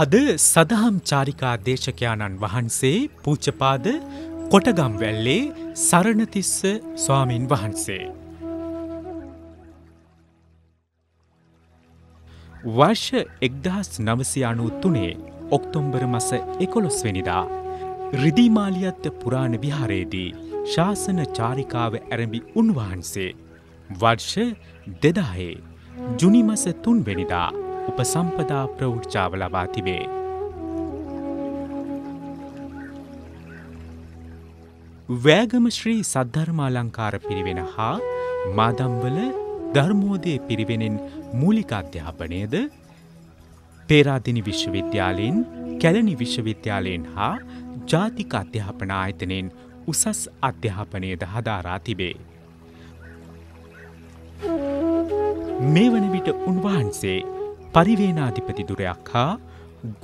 අද සදහම් චාරිකා දේශකයාණන් වහන්සේ පූචපාද කොටගම්වැල්ලේ සරණතිස්ස ස්වාමීන් වහන්සේ. වර්ෂ එක්දහස් නවසි අනු තුනේ ඔක්තොම්බර මස එකොළොස්වෙනිදා. රිදිමාලියත්ත පුරාණ විහාරයේදී ශාසන චාරිකාව ඇරඹි උන්වහන්සේ. වර්ෂ දෙදාහේ ජුනිමස තුන්වෙනිදා උපසම්පදා ප්‍රෞෘ්චාව ලබා තිබේ. වෑගම ශ්‍රී සද්ධර්මාලංකාර පිරිවෙන හා මාදම්බල ධර්මෝදය පිරිවෙනෙන් මූලික අධ්‍යාපනයද පේරාදිනි විශ්වවිද්‍යාලයෙන් කැලනි විශ්වවිද්‍යාලයෙන් හා ජාතික අධ්‍යාපන ආයතනයෙන් උසස් අධ්‍යාපනයද හදාරා තිබේ. මේ වන විට උන්වහන්සේ පරිවේනාධිපතිදුරයක් හා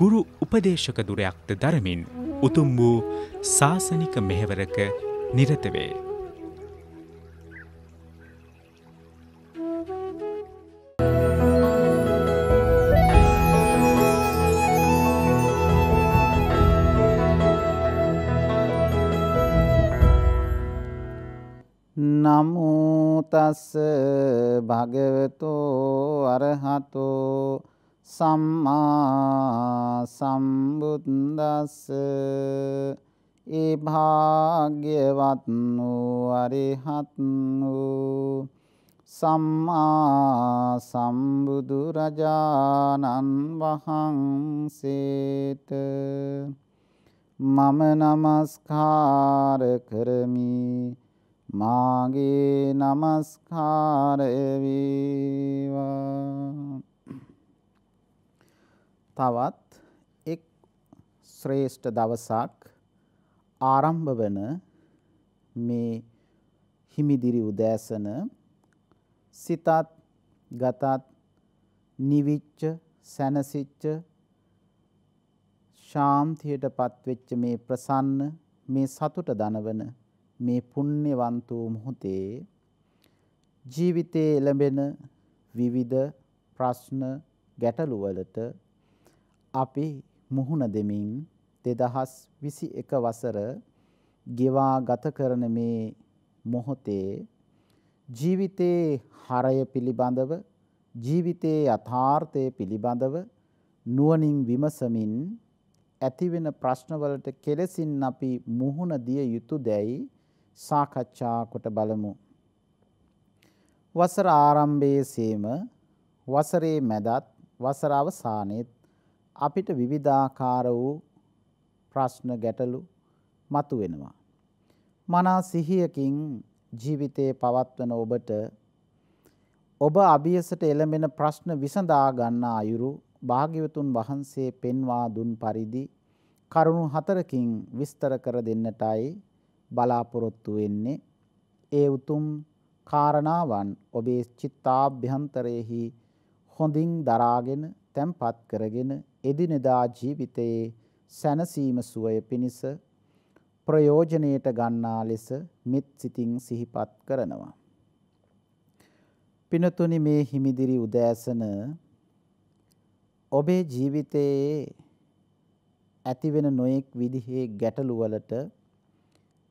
ගුරු උපදේශක දුරයක්ද දරමින් උතුම් වූ ශාසනික මෙහෙවරක නිරතවේ. නමුතස්ස සම්මා සම්බුද්දස්ස ඒ භාග්‍යවත් වූ අරිහත් වූ සම්මා සම්බුදු රජාණන් වහන්සේට මම নমස්කාර කරමි මාගේ নমස්කාර වේවා තවත් එක් ශ්‍රේෂ්ඨ දවසක් ආරම්භ වන මේ හිමිදිරි උදෑසන සිතත් ගතත් නිවිච්ච සැනසිච්ච ශාන්තියට පත්වෙච්ච මේ ප්‍රසන්න මේ සතුට දනවන මේ පුණ්‍යවන්ත වූ මොහොතේ ජීවිතයේ ලැබෙන විවිධ ප්‍රශ්න ගැටලු වලට අපි මුහුණ දෙමින් 2021 වසර ගෙවා ගත කරන මේ මොහොතේ ජීවිතයේ හරය පිළිබඳව ජීවිතයේ යථාර්ථය පිළිබඳව නුවණින් විමසමින් ඇතිවෙන ප්‍රශ්නවලට කෙලසින් අපි මුහුණ දිය යුතු දැයි සාකච්ඡා කොට බලමු. වසර ආරම්භයේසේම වසරේ මැදත් වසර අවසානයේත් අපිට විවිධාකාර වූ ප්‍රශ්න ගැටලු මතු වෙනවා. මනා සිහියකින් ජීවිතයේ පවත්වන ඔබට ඔබ අභියසට එළඹෙන ප්‍රශ්න විසඳා ගන්නා අයුරු භාග්‍යවතුන් වහන්සේ පෙන්වා දුන් පරිදි කරුණු හතරකින් විස්තර කර දෙන්නටයි බලාපොරොත්තු වෙන්නේ ඒ උතුම් කාරණාවන් ඔබේ චිත්තාභ්‍යන්තරයෙහි හොඳින් දරාගෙන තැම්පත් කරගෙන එදිනෙදා ජීවිතයේ සැනසීම සුවය පිණිස ප්‍රයෝජනයට ගන්නා ලෙස මිත් සිතින් සිහිපත් කරනවා. පිනතුනි මේ හිමිදිරි උදෑසන ඔබේ ජීවිතයේ ඇතිවෙන නොයෙක් විදිහේ ගැටලුවලට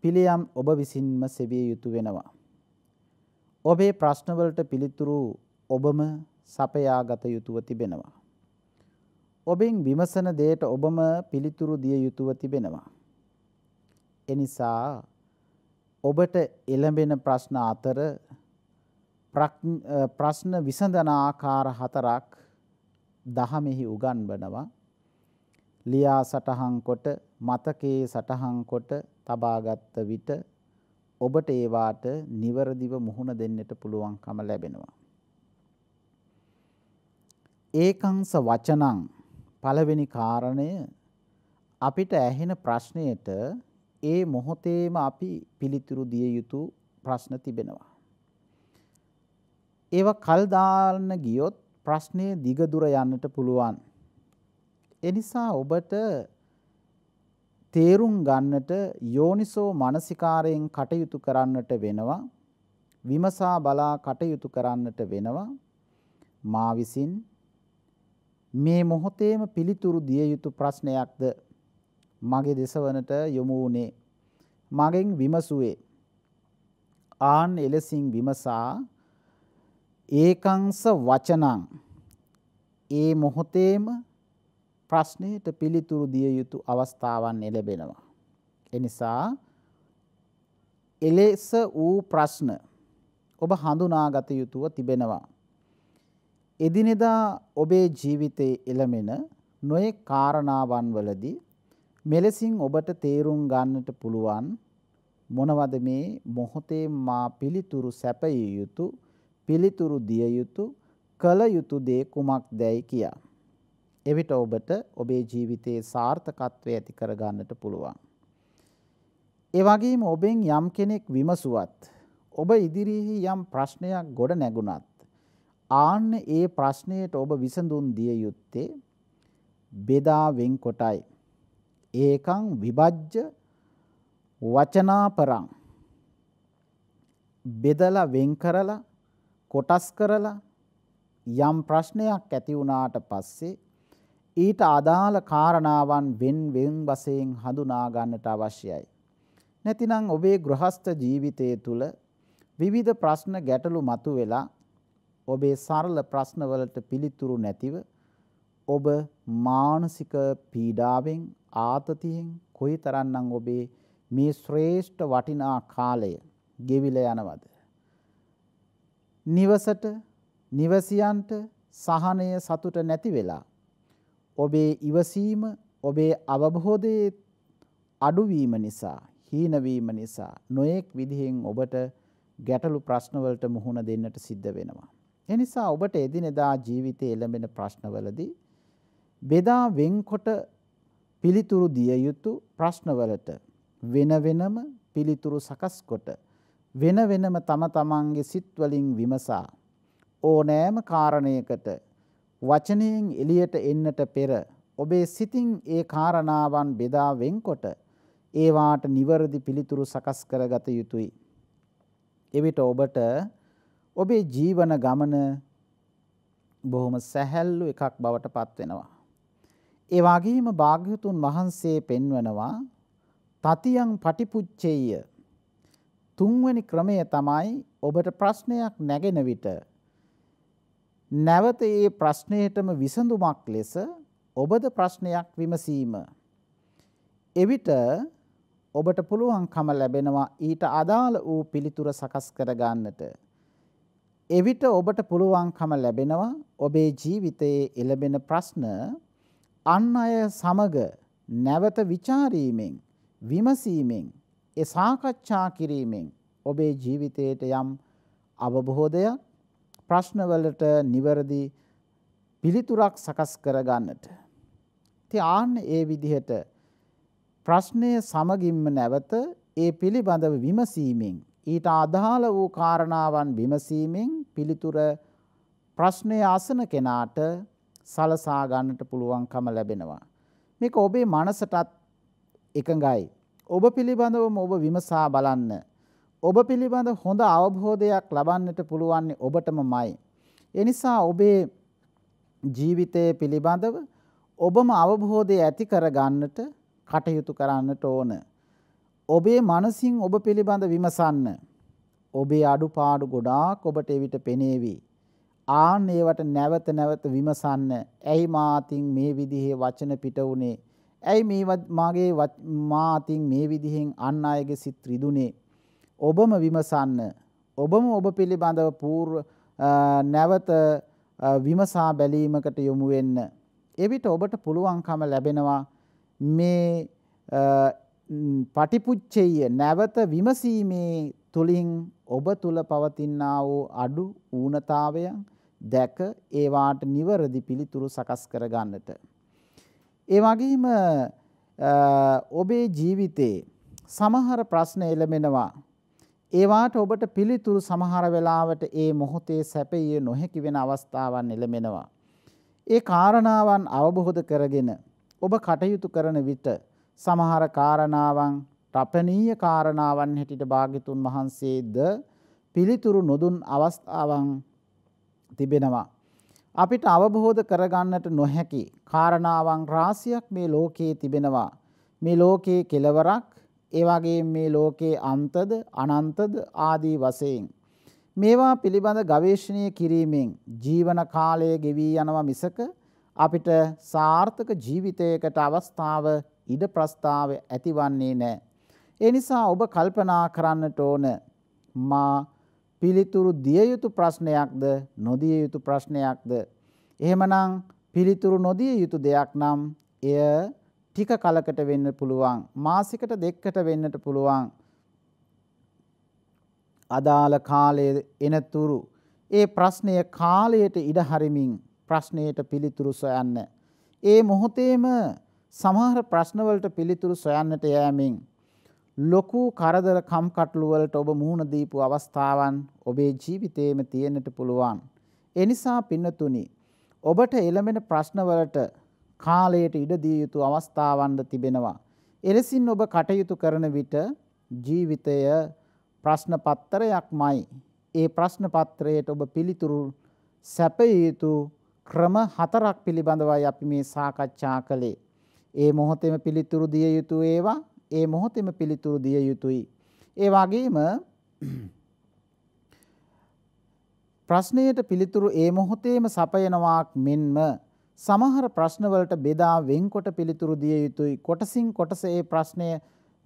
පිළියම් ඔබ විසින්ම සෙවිය යුතු වෙනවා. ඔබේ ප්‍රශ්නවලට පිළිතුරු ඔබම සපයාගත යුතුව තිබෙනවා. ඔබෙන් විමසන දේට ඔබම පිළිතුරු දිය යුතුව තිබෙනවා. එනිසා ඔබට එළඹෙන ප්‍රශ්න අතර ප්‍රශ්න විසඳන ආකාර හතරක් දහමෙහි උගන්වනවා ලියා සටහන් කොට මතකයේ සටහන් කොට තබාගත් විට ඔබට ඒවාට නිවරදිව මුහුණ දෙන්නට පුළුවන්කම ලැබෙනවා ඒකංස වචනං පළවෙනි කාරණය අපිට ඇහෙන ප්‍රශ්නයට ඒ මොහොතේම අපි පිළිතුරු දිය යුතු ප්‍රශ්න තිබෙනවා. ඒවා කල්දාන්න ගියොත් ප්‍රශ්නය දිගදුර යන්නට පුළුවන්. එනිසා ඔබට තේරුම් ගන්නට යෝනිසෝ මනසිකාරයෙන් කටයුතු කරන්නට වෙනවා විමසා බලා කටයුතු කරන්නට වෙනවා මා විසින් මේ මොහොතේම පිළිතුරු දිය යුතු ප්‍රශ්නයක්ද මගේ දෙසවනට යොමු වුණේ මගෙන් විමසුවේ ආන් එලෙසින් විමසා ඒකංස වචනං ඒ මොහොතේම ප්‍රශ්නයට පිළිතුරු දිය යුතු අවස්ථාවන් එළබෙනවා. එනිසා එලෙස වූ ප්‍රශ්න ඔබ හඳුනාගත යුතුව තිබෙනවා. එදිනෙදා ඔබේ ජීවිතයේ එළමෙන නොයෙක් කාරණාවන් වලදී මෙලෙසින් ඔබට තේරුම් ගන්නට පුළුවන් මොනවද මේ මොහොතේ මා පිළිතුරු සැපය යුතු පිළිතුරු දිය යුතු කල යුතු දේ කුමක්දයි කියා. එවිට ඔබට ඔබේ ජීවිතයේ සාර්ථකත්වය ඇති කර ගන්නට පුළුවන්. ඒ වගේම ඔබෙන් යම් කෙනෙක් විමසුවත් ඔබ ඉදිරියේ යම් ප්‍රශ්නයක් ගොඩ නැගුණත් ආන්න ඒ ප්‍රශ්නයට ඔබ විසඳුම් දිය යුත්තේ බෙදා වෙන්කොටයි. ඒකං විභජ්‍ය වචනාපරං බෙදලා වෙන් කරලා කොටස් කරලා යම් ප්‍රශ්නයක් ඇති වුණාට පස්සේ ඊට අදාළ කාරණාවන් වෙන් වෙන් වශයෙන් හඳුනා ගන්නට අවශ්‍යයි. නැතිනම් ඔබේ ගෘහස්ත ජීවිතය තුළ විවිධ ප්‍රශ්න ගැටලු මතුවෙලා ඔබේ සරල ප්‍රශ්නවලට පිළිතුරු නැතිව ඔබ මානසික පීඩාවෙන් ආතතියෙන් කොයිතරම්නම් ඔබේ මේ ශ්‍රේෂ්ඨ වටිනා කාලය ගෙවිලා යනවද නිවසට නිවසියන්ට සහනය සතුට නැති වෙලා ඔබේ ඉවසීම ඔබේ අවබෝධයේ අඩුවීම නිසා හීනවීම නිසා නොයෙක් විදිහෙන් ඔබට ගැටලු ප්‍රශ්නවලට මුහුණ දෙන්නට සිද්ධ වෙනවා එනිසා ඔබට එදිනෙදා ජීවිතය එළඹෙන ප්‍රශ්නවලදී බෙදා වෙන්කොට පිළිතුරු දිය යුතු ප්‍රශ්නවලට වෙන වෙනම පිළිතුරු සකස්කොට වෙන වෙනම තම තමන්ගේ සිත්වලින් විමසා ඕනෑම කාරණයකට වචනයෙන් එළියට එන්නට පෙර ඔබේ සිතින් ඒ කාරණාවන් බෙදා වෙන්කොට ඒවාට නිවරදි පිළිතුරු සකස් කරගත යුතුයි. එවිට ඔබට ඔබේ ජීවන ගමන බොහොම සැහැල්ලු එකක් බවට පත්වෙනවා. ඒවාගේම භාග්‍යතුන් වහන්සේ පෙන්වනවා තතියන් පටිපුච්චෙය තුන්වැනි ක්‍රමය තමයි ඔබට ප්‍රශ්නයක් නැගෙන විට නැවත ඒ ප්‍රශ්නයටම විසඳුමක් ලෙස ඔබද ප්‍රශ්නයක් විමසීම. එවිට ඔබට පුළුවන්කම ලැබෙනවා ඊට අදාළ වූ පිළිතුර සකස් කරගන්නට. එවිට ඔබට පුළුවන්කම ලැබෙනවා ඔබේ ජීවිතයේ එළබෙන ප්‍රශ්න අන් අය සමග නැවත ਵਿਚාරීමෙන් විමසීමෙන් ඒ සාකච්ඡා කිරීමෙන් ඔබේ ජීවිතයට යම් අවබෝධයක් ප්‍රශ්නවලට නිවැරදි පිළිතුරක් සකස් කරගන්නට. ඉතින් ආන්න ඒ විදිහට ප්‍රශ්නය සමගින්ම නැවත ඒ පිළිබඳව විමසීමෙන් ඊට අදාළ වූ කාරණාවන් විමසීමෙන් පිළිතුර ප්‍රශ්නය අසන කෙනාට සලසා ගන්නට පුළුවන්කම ලැබෙනවා. මේක ඔබේ මනසටත් එකඟයි. ඔබ පිළිබඳවම ඔබ විමසා බලන්න. ඔබ පිළිබඳ හොඳ අවබෝධයක් ලබන්නට පුළුවන්නේ ඔබටම මයි. එනිසා ඔබේ ජීවිතය පිළිබඳව ඔබම අවබෝධය ඇති කරගන්නට කටයුතු කරන්නට ඕන. ඔබේ මනසින් ඔබ පිළිබඳ විමසන්න. ඔබේ අඩුපාඩු ගොඩාක් ඔබට එවිට පෙනේවි. ආන් ඒවට නැවත නැවත විමසන්න. ඇයි මාතින් මේ විදිහේ වචන පිට වුණේ? ඇයි මේ මාගේ මාතින් මේ විදිහෙන් අන් අයගේ සිත් රිදුනේ? ඔබම විමසන්න. ඔබම ඔබ පිළිබඳව පූර්ව නැවත විමසා බැලීමකට යොමු වෙන්න. එවිට ඔබට පුළුවන්කම ලැබෙනවා මේ පටිපුච්චෙය නැවත විමසීමේ තුළින් ඔබ තුල පවතිනා වූ අඩු ඌනතාවයන් දැක ඒවාට නිවැරදි පිළිතුරු සකස් කර ගන්නට. ඒ වගේම ඔබේ ජීවිතේ සමහර ප්‍රශ්න එළමෙනවා. ඒවාට ඔබට පිළිතුරු සමහර වෙලාවට ඒ මොහොතේ සැපයේ නොහැකි වෙන අවස්ථාවන් එළමෙනවා. ඒ කාරණාවන් අවබෝධ කරගෙන ඔබ කටයුතු කරන විට සමහර කාරණාවන් රපණීය කාරණාවන් හැටියට භාග්‍යතුන් වහන්සේද පිළිතුරු නොදුන් අවස්ථාවන් තිබෙනවා. අපිට අවබෝධ කරගන්නට නොහැකි කාරණාවන් රාසියක් මේ ලෝකයේ තිබෙනවා. මේ ලෝකයේ කෙලවරක් ඒවාගේ මේ ලෝකයේ අන්තද අනන්තද ආදී වසයෙන්. මේවා පිළිබඳ ගවේශණය කිරීමෙන් ජීවන කාලය ගෙවී යනවා මිසක අපිට සාර්ථක ජීවිතයකට අවස්ථාව ඉඩ ප්‍රස්ථාව ඇතිවන්නේ නෑ. ඒ නිසා ඔබ කල්පනා කරන්නට ඕන මා පිළිතුරු දිය යුතු ප්‍රශ්නයක්ද නොදිය යුතු ප්‍රශ්නයක්ද එහෙමනම් පිළිතුරු නොදිය යුතු දෙයක් නම් එය ටික කලකට වෙන්න පුළුවන් මාසිකට දෙකකට වෙන්නට පුළුවන් අදාළ කාලයේ එනතුරු ඒ ප්‍රශ්නය කාලයට ඉඩ හරිමින් ප්‍රශ්නයට පිළිතුරු සොයන්න ඒ මොහොතේම සමහර ප්‍රශ්නවලට පිළිතුරු සොයන්නට යෑමෙන් ලොකු කරදර කම්කටලුවලට ඔබ මුහුණ දීපු අවස්ථාවන් ඔබේ ජීවිතේම තියෙන්නට පුළුවන්. එනිසා පින්නතුනි ඔබට එළමෙන ප්‍රශ්නවලට කාලයට ඉඩදිය යුතු අවස්ථාවන්ද තිබෙනවා. එලෙසින් ඔබ කටයුතු කරන විට ජීවිතය ප්‍රශ්න පත්තරයක් මයි. ඒ ප්‍රශ්න පත්‍රයට ඔබ පිළිතුරු සැපයයුතු ක්‍රම හතරක් පිළිබඳවයි අපි මේ සාකච්ඡා කළේ. ඒ මොහොතෙම පිළිතුරු දිය යුතු ඒවා ඒ මොහොතෙම පිළිතුරු දිය යුතුයි. ඒ වගේම ප්‍රශ්නයට පිළිතුරු ඒ මොහොතේම සපයනවාක් මෙන්ම සමහර ප්‍රශ්නවලට බෙදා වෙන්කොට පිළිතුරු දිය යුතුයි. කොටසින් කොටස ඒ ප්‍රශ්නය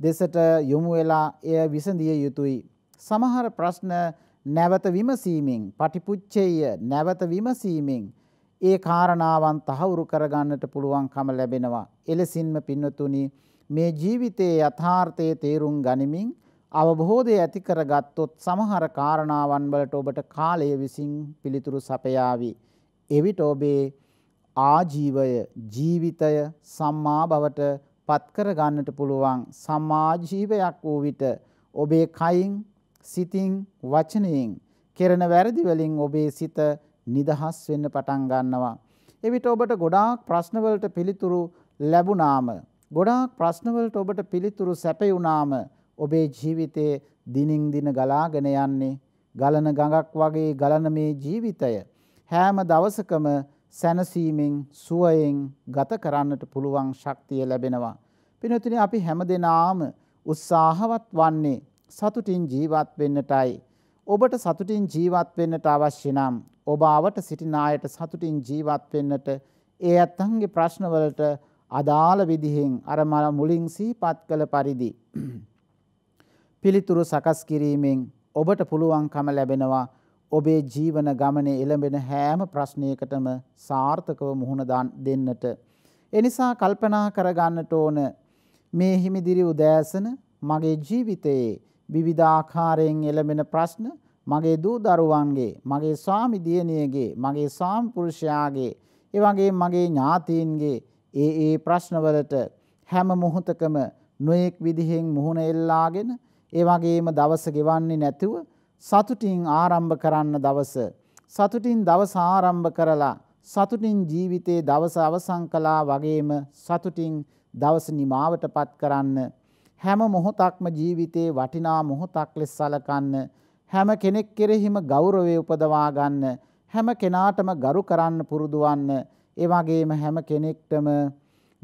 දෙසට යොමු වෙලා එය විසඳිය යුතුයි. සමහර ප්‍රශ්න නැවත විමසීමෙන් පටිපුච්චෙය නැවත විමසීමෙන් ඒ කාරණාවන් තහවුරු කරගන්නට පුළුවන්කම ලැබෙනවා. එලෙසින්ම පින්නතුනි මේ ජීවිතයේ යථාර්ථයේ තේරුම් ගනිමින් අවබෝධය ඇති කරගත්තොත් සමහර කාරණාවන් වලට ඔබට කාලය විසින් පිළිතුරු සපයාවි. එවිට ඔබේ ආජීවය ජීවිතය සම්මා බවට පත් කර ගන්නට පුළුවන් සමාජීවයක් වූ විට ඔබේ කයින් සිතින් වචනයෙන් කෙරෙන වැරදි වලින් ඔබේ සිත නිදහස් වෙන්න පටන් ගන්නවා. එවිට ඔබට ගොඩාක් ප්‍රශ්න වලට පිළිතුරු ලැබුණාම ගොඩාක් ප්‍රශ්නවලට ඔබට පිළිතුරු සැපයුණාම ඔබේ ජීවිතයේ දිනින් දින ගලාගෙන යන්නේ ගලන ගඟක් වගේ ගලන මේ ජීවිතය හැම දවසකම සැනසීමෙන් සුවයෙන් ගත කරන්නට පුළුවන් ශක්තිය ලැබෙනවා. පිනතුනේ අපි හැමදෙනාම උත්සාහවත් වන්නේ සතුටින් ජීවත් වෙන්නටයි. ඔබට සතුටින් ජීවත් වෙන්නට අවශ්‍ය නම් ඔබ අවට සිටින අයට සතුටින් ජීවත් වෙන්නට ඒ ඇත්තන්ගේ ප්‍රශ්නවලට අදාළ විදිහෙන් අර මල මුලින් සීපත් කළ පරිදි පිළිතුරු සකස් කිරීමෙන් ඔබට පුළුවන්කම ලැබෙනවා ඔබේ ජීවන ගමනේ එළඹෙන හෑම ප්‍රශ්නයකටම සාර්ථකව මුහුණ දෙන්නට. එනිසා කල්පනා කරගන්නට ඕන මේ හිමිදිරි උදෑසන මගේ ජීවිතයේ විවිධාකාරයෙන් එළඹෙන ප්‍රශ්න මගේ දූ දරුවන්ගේ මගේ ස්වාමි දියණියගේ මගේ සාම්පුරුෂයාගේ එවගේ මගේ ඥාතීන්ගේ ඒ ඒ ප්‍රශ්නවලට හැම මොහොතකම නොයෙක් විදිහෙන් මුහුණ එල්ලාගෙන ඒ වගේම දවස ගෙවන්නේ නැතුව සතුටින් ආරම්භ කරන්න දවස සතුටින් දවස ආරම්භ කරලා සතුටින් ජීවිතයේ දවස අවසන් කළා වගේම සතුටින් දවස නිමාවටපත් කරන්න හැම මොහොතක්ම ජීවිතේ වටිනා මොහොතක් ලෙස සලකන්න හැම කෙනෙක් කෙරෙහිම ගෞරවය උපදවා ගන්න හැම කෙනාටම ගරු කරන්න පුරුදු වන්න ඒ වගේම හැම කෙනෙක්ටම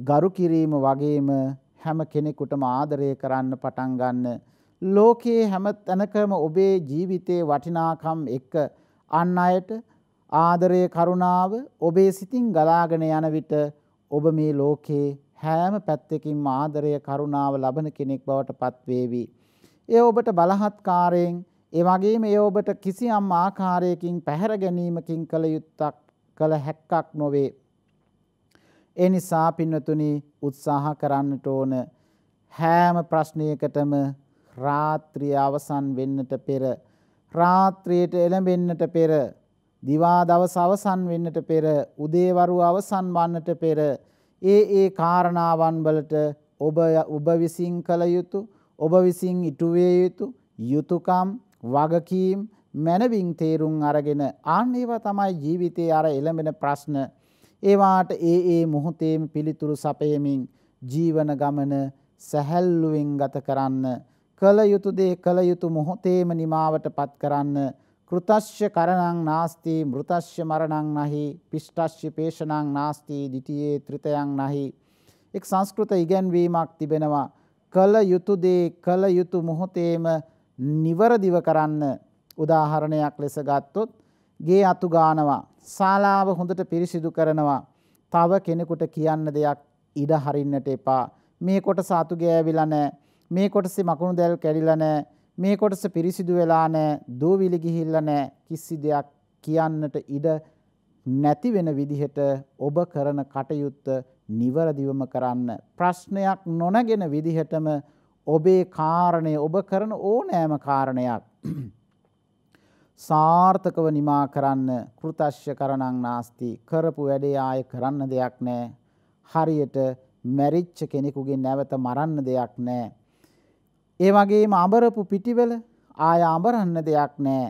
ගරු කිරීම වගේම හැම කෙනෙකුටම ආදරය කරන්න පටන් ගන්න ලෝකයේ හැම තැනකම ඔබේ ජීවිතයේ වටිනාකම් එක්ක අන් අයට ආදරය කරුණාව ඔබේ සිතින් ගලාගෙන යන විට ඔබ මේ ලෝකයේ හැම පැත්තකින් ආදරය කරුණාව ලබන කෙනෙක් බවට පත්වේවි. එය ඔබට බලහත්කාරයෙන් ඒ වගේම ඒ ඔබට කිසියම් ආකාරයකින් පැහැර ගැනීමකින් කළ යුත්තක් කළ හැක්කක් නොවේ. ඒ නිසා පින්වතුනි උත්සාහ කරන්නට ඕන හැම ප්‍රශ්නයකටම රාත්‍රිය අවසන් වෙන්නට පෙර රාත්‍රියට එළඹෙන්නට පෙර දිවා දවස අවසන් වෙන්නට පෙර උදේවරු අවසන් වන්නට පෙර ඒ ඒ කාරණාවන් වලට ඔබ ඔබ විසින් කළ යුතු ඔබ විසින් ඉටුවේ යුතු යුතුයකම් වගකීම් මනවින් තේරුම් අරගෙන ආන්නේව තමයි ජීවිතයේ අර එළඹෙන ප්‍රශ්න ඒවාට ඒ ඒ මොහොතේම පිළිතුරු සපයමින් ජීවන ගමන සැහැල්ලුවෙන් ගත කරන්න කළ යුතු දේ කළ යුතු මොහොතේම නිමාවට පත් කරන්න කෘතශ්‍ය කරණං නාස්ති මෘතශ්‍ය මරණං නහි පිෂ්ටශ්‍ය පේෂණං නාස්ති දිටියේ ත්‍රිතයන් නහි එක් සංස්කෘත ඉගැන්වීමක් තිබෙනවා කළ යුතු දේ කළ යුතු මොහොතේම නිවරදිව කරන්න උදාහරණයක් ලෙස ගත්තොත් ගේ අතු ගානවා ශාලාව හොඳට පිරිසිදු කරනවා තව කෙනෙකුට කියන්න දෙයක් ඉඩ හරින්නට එපා මේ කොට සාතු ගෑවිලනෑ මේ කොටසි මකුණු දැල් කැඩිලනෑ මේ කොටස පිරිසිදු වෙලානෑ දූවිලි ගිහිල්ලනෑ කිසි දෙයක් කියන්නට ඉඩ නැති වෙන විදිහට ඔබ කරන කටයුත්ත නිවරදිවම කරන්න. ප්‍රශ්නයක් නොනගෙන විදිහටම ඔබේ කාරණය ඔබ කරන ඕනෑම කාරණයක්. සාර්ථකව නිමා කරන්න කෘතශ්‍ය කරණං නාස්ති කරපු වැඩේ ආය කරන්න දෙයක් නෑ හරියට මැරිච්ච කෙනෙකුගේ නැවත මරන්න දෙයක් නෑ. ඒ වගේම අඹරපු පිටිවල ආය අඹරන්න දෙයක් නෑ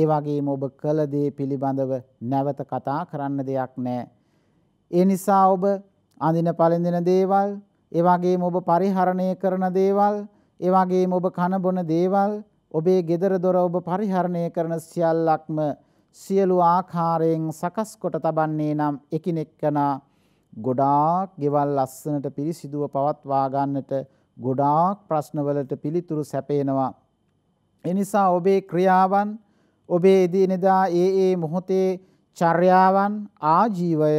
ඒ වගේම ඔබ කළදේ පිළිබඳව නැවත කතා කරන්න දෙයක් නෑ. ඒ නිසා ඔබ අඳින පලඳින දේවල් ඒවාගේ ඔබ පරිහරණය කරන දේවල් ඒවාගේ ඔබ කණබොන දේවල් ඔබේ ගෙදර දොර ඔබ පරිහරණය කරන සියල්ලක්ම සියලු ආකාරයෙන් සකස් කොට තබන්නේ නම් එකිනෙකනා ගොඩාක් ගෙවල් ලස්සනට පිරිසිදුව පවත්වා ගන්නට ගොඩාක් ප්‍රශ්නවලට පිළිතුරු සැපේනවා. එනිසා ඔබේ ක්‍රියාවන් ඔබේ එදිනෙදා ඒ ඒ මොහොතේ චර්යාවන් ආජීවය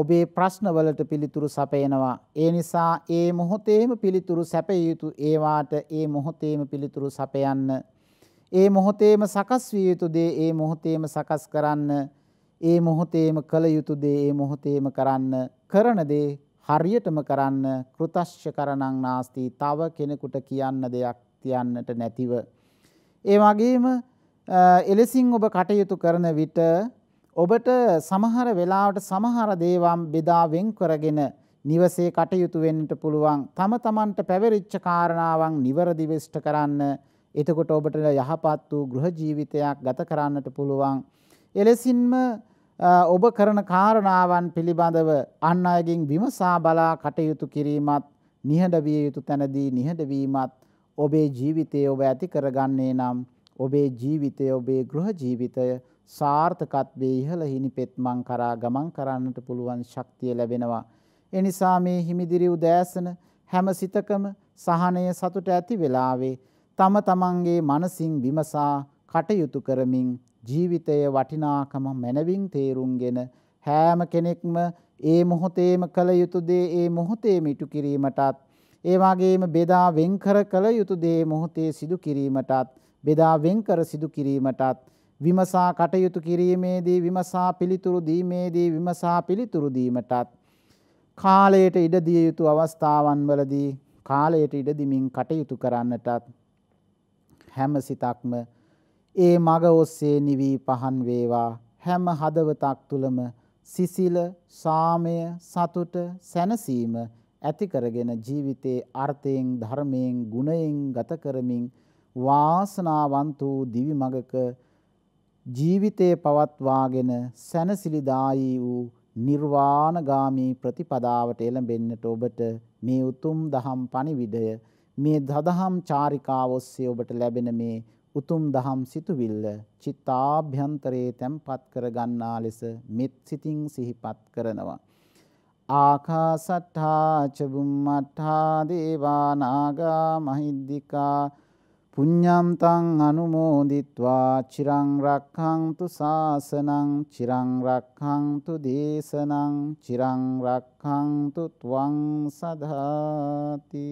ඔබේ ප්‍රශ්නවලට පිළිතුරු සපයනවා. ඒ නිසා ඒ මොහොතේම පිළිතුරු සැපය යුතු ඒවාට ඒ මොහොතේම පිළිතුරු සපයන්න. ඒ මොහොතේම සකස් විය යුතු දේ ඒ මොහොතේම සකස් කරන්න. ඒ මොහොතේම කළ යුතු දේ ඒ මොහොතේම කරන්න. කරන දේ හරියටම කරන්න කෘතශ්්‍ය කරණං නාස්ති තව කෙනෙකුට කියන්න දෙයක් තියන්නට නැතිව. ඒ වගේම එලෙසින් ඔබ කටයුතු කරන විට ඔබට සමහර වෙලාවට සමහර දේවම් බෙදා වෙන් කරගෙන නිවසේ කටයුතු වෙන්නට පුළුවන්. තම තමන්ට පැවරිච්ච කාරණාවන් නිවැරදිව ඉෂ්ට කරන්න. එතකොට ඔබට යහපත් වූ ගෘහ ජීවිතයක් ගත කරන්නට පුළුවන්. එලෙසින්ම ඔබ කරන කාරණාවන් පිළිබඳව අන් අයගෙන් විමසා බලා කටයුතු කිරීමත් නිහඬ විය යුතු තැනදී නිහඬ වීමත් ඔබේ ජීවිතයේ ඔබ ඇති කරගන්නේ නම් ඔබේ ජීවිතය ඔබේ ගෘහ ජීවිතය සාර්ථකත්වේ ඉහළ හිනි පෙත්මං කරා ගමන් කරන්නට පුළුවන් ශක්තිය ලැබෙනවා. එනිසා මේ හිමිදිරි උදෑසන හැම සිතකම සහනය සතුට ඇති වෙලාවේ තම තමන්ගේ මනසින් විමසා කටයුතු කරමින් ජීවිතය වටිනාකම මැනවින් තේරුම්ගෙන හෑම කෙනෙක්ම ඒ මොහොතේම කළ යුතුදේ ඒ මොහොතේ මිටු කිරීමටත් ඒවාගේම බෙදා වෙන්කර කළ යුතු දේ මොහොතේ සිදු කිරීමටත් බෙදා වෙන්කර සිදු කිරීමටත් විමසා කටයුතු කිරීමේදී විමසා පිළිතුරු දීමේදී විමසා පිළිතුරු දීමටත් කාලයට ඉඩදිය යුතු අවස්ථාවන් වලදී කාලයට ඉඩදිමින් කටයුතු කරන්නටත් හැම සිතක්ම ඒ මග ඔස්සේ නිවී පහන් වේවා හැම හදවතක් තුළම සිසිල සාමය සතුට සැනසීම ඇතිකරගෙන ජීවිතයේ අර්ථයෙන් ධර්මයෙන් ගුණයෙන් ගත කරමින් වාසනාවන්ත වූ දිවි මඟක ජීවිතේ පවත්වාගෙන සැනසිලිදායි වූ නිර්වාණගාමී ප්‍රතිපදාවට එළඹෙන්නට ඔබට මේ උතුම් දහම් පණිවිඩය මේ දදහම් චාරිකාව ඔස්සේ ඔබට ලැබෙන මේ උතුම් දහම් සිතුවිල්ල චිත්තාභ්‍යන්තරයේ තැම්පත් කර ගන්නා ලෙස මෙත් සිතින් සිහිපත් කරනවා ආකාසට්ඨා චබුම්මට්ඨා දේවා නාග මහිද්దికා පුඤ්ඤන්තං අනුමෝදිත්වා චිරං රක්ඛන්තු සාසනං චිරං රක්ඛන්තු දේශනං චිරං රක්ඛන්තු ත්වං සදාති